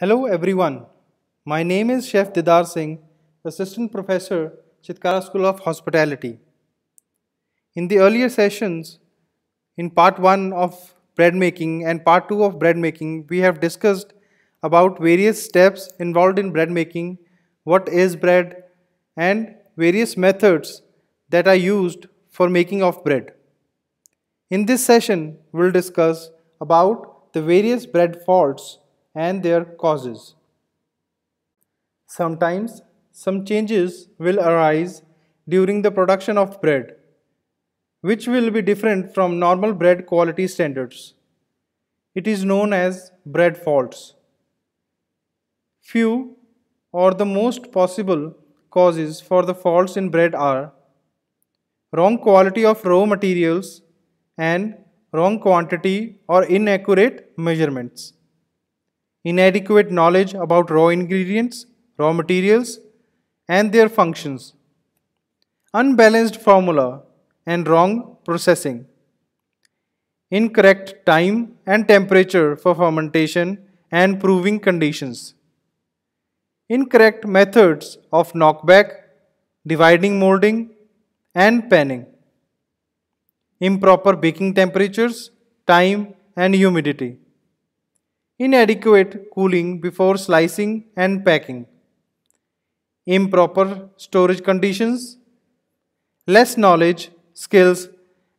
Hello everyone. My name is Chef Didar Singh, Assistant Professor, Chitkara School of Hospitality. In the earlier sessions, in part 1 of bread making and part 2 of bread making, we have discussed about various steps involved in bread making, what is bread, and various methods that are used for making of bread. In this session, we'll discuss about the various bread faults and their causes. Sometimes some changes will arise during the production of bread, which will be different from normal bread quality standards. It is known as bread faults. Few or the most possible causes for the faults in bread are wrong quality of raw materials and wrong quantity or inaccurate measurements inadequate knowledge about raw ingredients, raw materials, and their functions, unbalanced formula, and wrong processing, incorrect time and temperature for fermentation and proving conditions, incorrect methods of knockback, dividing molding, and panning, improper baking temperatures, time, and humidity inadequate cooling before slicing and packing, improper storage conditions, less knowledge, skills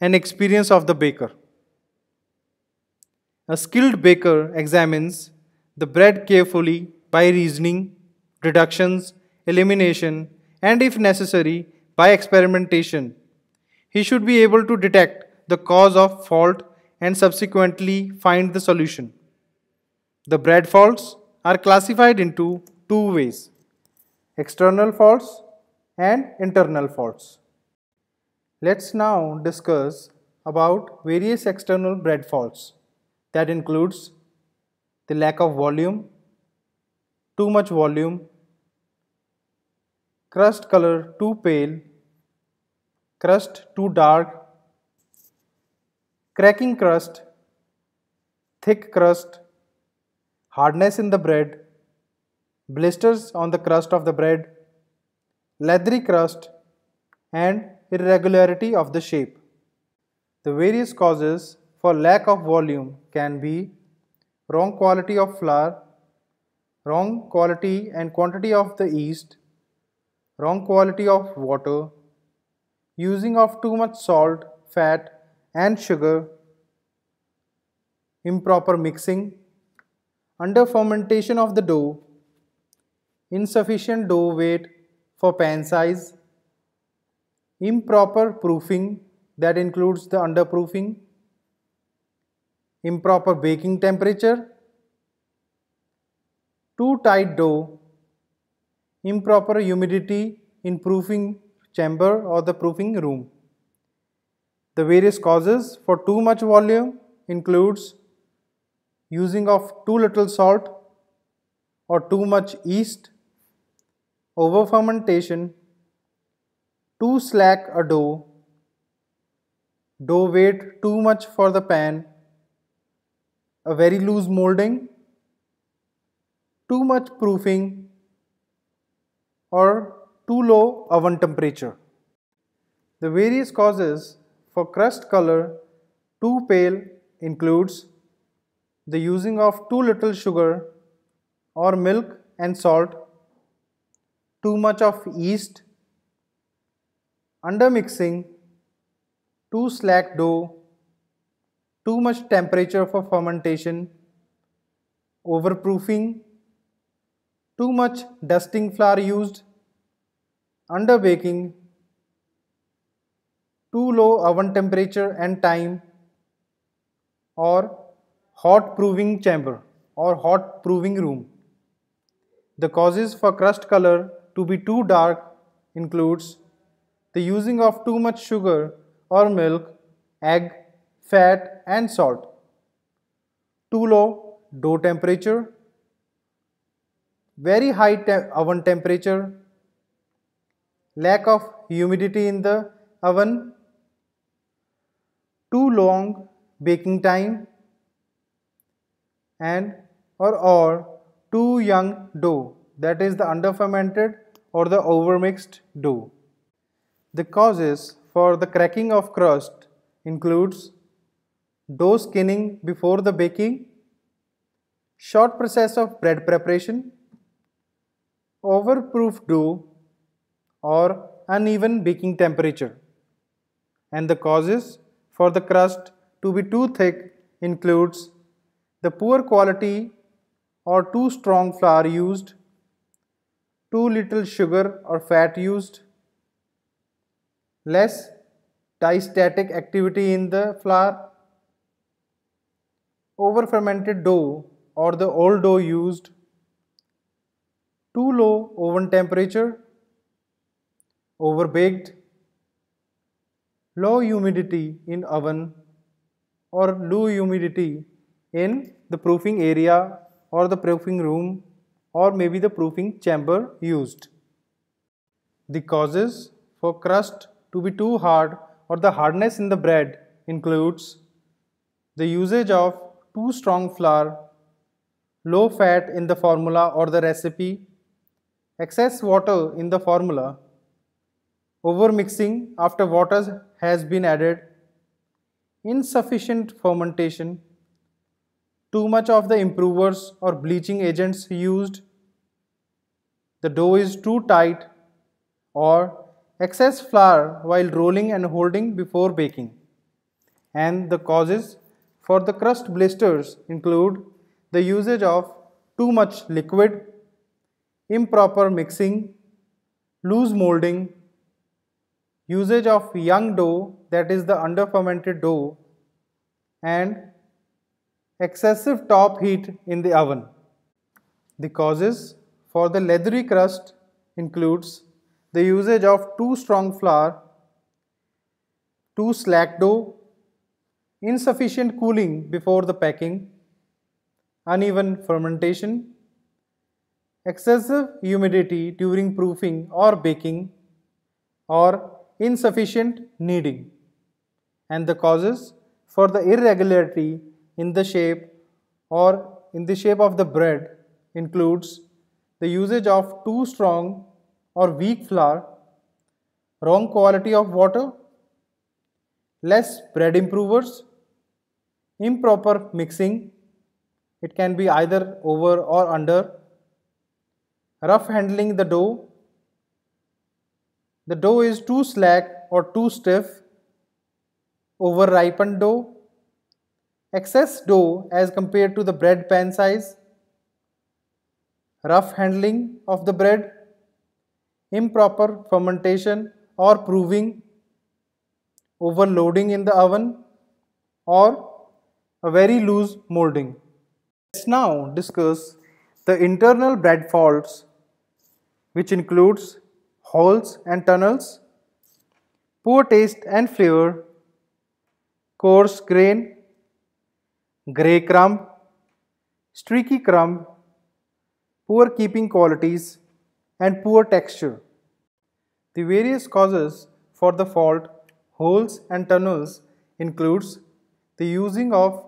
and experience of the baker. A skilled baker examines the bread carefully by reasoning, deductions, elimination and if necessary by experimentation. He should be able to detect the cause of fault and subsequently find the solution. The bread faults are classified into two ways, external faults and internal faults. Let's now discuss about various external bread faults. That includes the lack of volume, too much volume, crust color too pale, crust too dark, cracking crust, thick crust, hardness in the bread, blisters on the crust of the bread, leathery crust, and irregularity of the shape. The various causes for lack of volume can be wrong quality of flour, wrong quality and quantity of the yeast, wrong quality of water, using of too much salt, fat and sugar, improper mixing, under fermentation of the dough, insufficient dough weight for pan size, improper proofing that includes the underproofing, improper baking temperature, too tight dough, improper humidity in proofing chamber or the proofing room. The various causes for too much volume includes using of too little salt or too much yeast, over fermentation, too slack a dough, dough weight too much for the pan, a very loose molding, too much proofing or too low oven temperature. The various causes for crust color too pale includes the using of too little sugar or milk and salt, too much of yeast, undermixing, too slack dough, too much temperature for fermentation, overproofing, too much dusting flour used, underbaking, too low oven temperature and time, or hot proving chamber or hot proving room. The causes for crust color to be too dark includes the using of too much sugar or milk, egg, fat and salt, too low dough temperature, very high te oven temperature, lack of humidity in the oven, too long baking time, and or or two young dough that is the under fermented or the over mixed dough. The causes for the cracking of crust includes dough skinning before the baking, short process of bread preparation, overproof dough or uneven baking temperature. And the causes for the crust to be too thick includes the poor quality or too strong flour used, too little sugar or fat used, less diastatic activity in the flour, over fermented dough or the old dough used, too low oven temperature, over baked, low humidity in oven or low humidity in the proofing area or the proofing room or maybe the proofing chamber used. The causes for crust to be too hard or the hardness in the bread includes the usage of too strong flour, low fat in the formula or the recipe, excess water in the formula, over mixing after water has been added, insufficient fermentation, too much of the improvers or bleaching agents used, the dough is too tight or excess flour while rolling and holding before baking. And the causes for the crust blisters include the usage of too much liquid, improper mixing, loose molding, usage of young dough that is the under fermented dough and excessive top heat in the oven. The causes for the leathery crust includes the usage of too strong flour, too slack dough, insufficient cooling before the packing, uneven fermentation, excessive humidity during proofing or baking, or insufficient kneading. And the causes for the irregularity in the shape or in the shape of the bread includes the usage of too strong or weak flour, wrong quality of water, less bread improvers, improper mixing, it can be either over or under, rough handling the dough, the dough is too slack or too stiff, over ripened dough, Excess dough as compared to the bread pan size, rough handling of the bread, improper fermentation or proving, overloading in the oven or a very loose molding. Let's now discuss the internal bread faults which includes holes and tunnels, poor taste and flavor, coarse grain, grey crumb, streaky crumb, poor keeping qualities and poor texture. The various causes for the fault, holes and tunnels includes the using of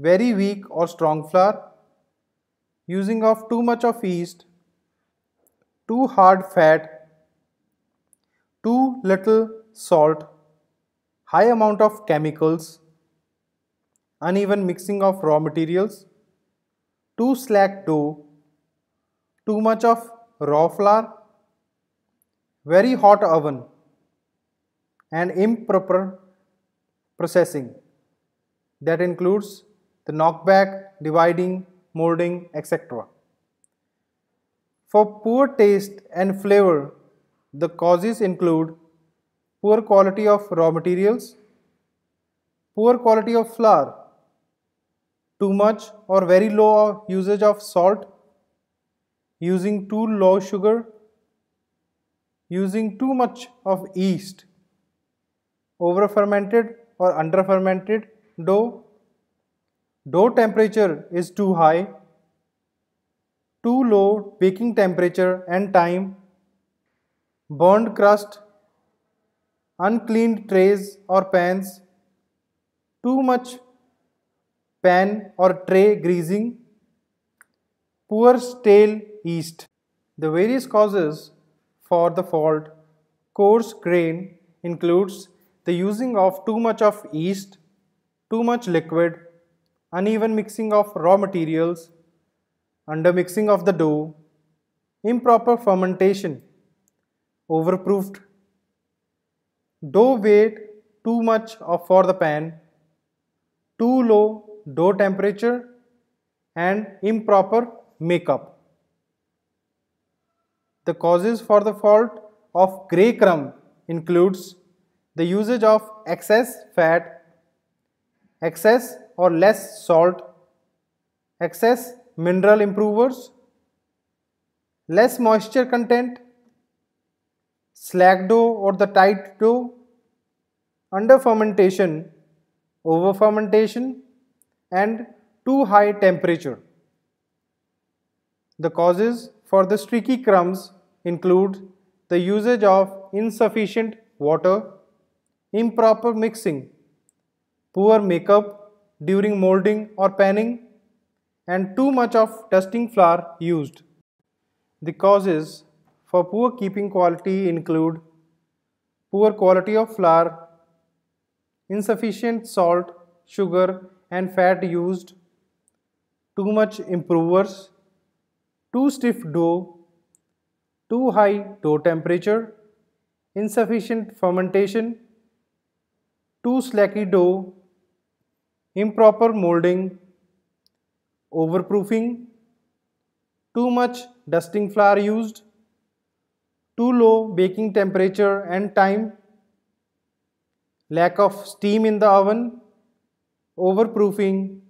very weak or strong flour, using of too much of yeast, too hard fat, too little salt, high amount of chemicals, uneven mixing of raw materials, too slack dough, too much of raw flour, very hot oven and improper processing that includes the knockback, dividing, molding, etc. For poor taste and flavor, the causes include poor quality of raw materials, poor quality of flour, too much or very low usage of salt, using too low sugar, using too much of yeast, over fermented or under fermented dough, dough temperature is too high, too low baking temperature and time, burned crust, uncleaned trays or pans, too much pan or tray greasing, poor stale yeast. The various causes for the fault coarse grain includes the using of too much of yeast, too much liquid, uneven mixing of raw materials, under mixing of the dough, improper fermentation, overproofed, dough weight too much for the pan, too low door temperature and improper makeup. The causes for the fault of grey crumb includes the usage of excess fat, excess or less salt, excess mineral improvers, less moisture content, slack dough or the tight dough, under fermentation, over fermentation, and too high temperature. The causes for the streaky crumbs include the usage of insufficient water, improper mixing, poor makeup during molding or panning, and too much of dusting flour used. The causes for poor keeping quality include poor quality of flour, insufficient salt, sugar and fat used, too much improvers, too stiff dough, too high dough temperature, insufficient fermentation, too slacky dough, improper molding, overproofing, too much dusting flour used, too low baking temperature and time, lack of steam in the oven, overproofing,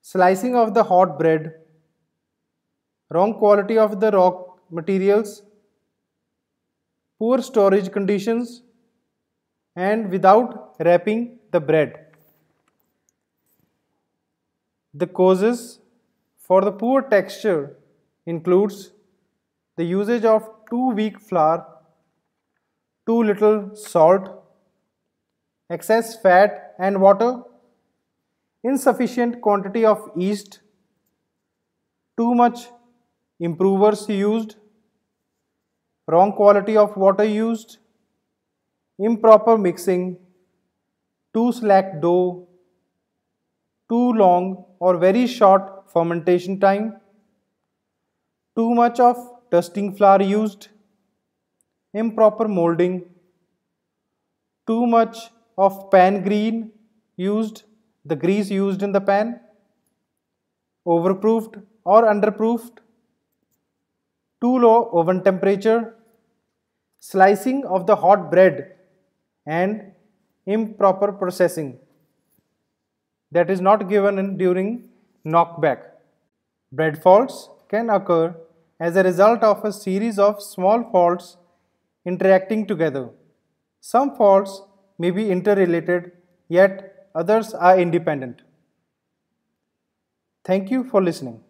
slicing of the hot bread, wrong quality of the rock materials, poor storage conditions and without wrapping the bread. The causes for the poor texture includes the usage of too weak flour, too little salt, excess fat and water, insufficient quantity of yeast, too much improvers used, wrong quality of water used, improper mixing, too slack dough, too long or very short fermentation time, too much of dusting flour used, improper molding, too much of pan green used, the grease used in the pan, overproofed or underproofed, too low oven temperature, slicing of the hot bread and improper processing that is not given in during knockback. Bread faults can occur as a result of a series of small faults interacting together. Some faults may be interrelated yet others are independent. Thank you for listening.